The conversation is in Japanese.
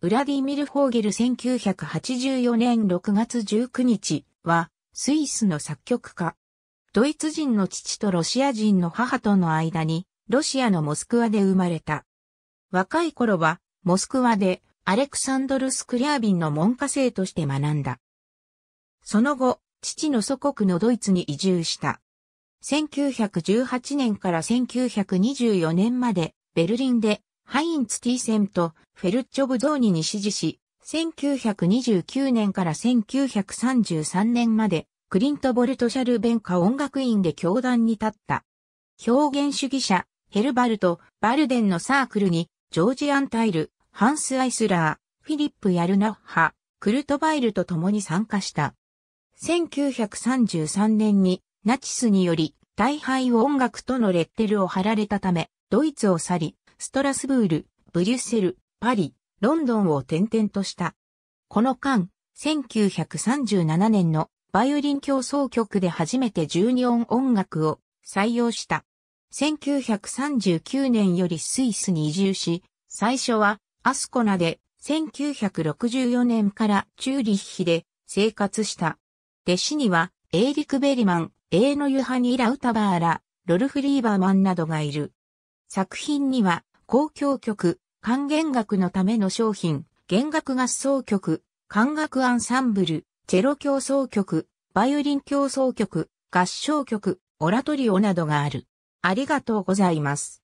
ウラディミル・フォーゲル1984年6月19日は、スイスの作曲家。ドイツ人の父とロシア人の母との間に、ロシアのモスクワで生まれた。若い頃は、モスクワで、アレクサンドル・スクリャービンの門下生として学んだ。その後、父の祖国のドイツに移住した。1918年から1924年まで、ベルリンでハインツ・ティーセンとフェルッチョ・ブゾーニに支持し、1929年から1933年までクリント・ボルト・シャルベンカ音楽院で教壇に立った。表現主義者、ヘルバルト・バルデンのサークルに、ジョージ・アンタイル、ハンス・アイスラー、フィリップ・ヤルナッハ、クルトバイルと共に参加した。1933年にナチスにより大敗音楽とのレッテルを貼られたため、ドイツを去り、ストラスブール、ブリュッセル、パリ、ロンドンを転々とした。この間、1937年のバイオリン競争曲で初めて12音音楽を採用した。1939年よりスイスに移住し、最初はアスコナで1964年からチューリッヒで生活した。弟子にはエーリク・ベリマン、エーノ・ユハニー・ラウタバーラ、ロルフ・リーバーマンなどがいる。作品には交響曲、管弦楽のための商品、弦楽合奏曲、管楽アンサンブル、チェロ競争曲、バイオリン競争曲、合唱曲、オラトリオなどがある。ありがとうございます。